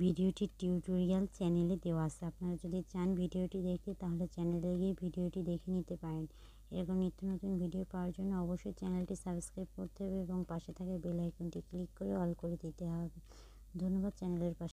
ভিডিওটি টিউটোরিয়াল চ্যানেলে দেওয়া আছে আপনারা যদি চান ভিডিওটি দেখতে তাহলে চ্যানেলে গিয়ে ভিডিওটি দেখে নিতে পারেন এরকম নিত্য নতুন ভিডিও পাওয়ার জন্য অবশ্যই চ্যানেলটি সাবস্ক্রাইব করতে হবে এবং পাশে থাকা বেল আইকনটি ক্লিক করে অল করে দিতে হবে ধন্যবাদ চ্যানেলের পাশে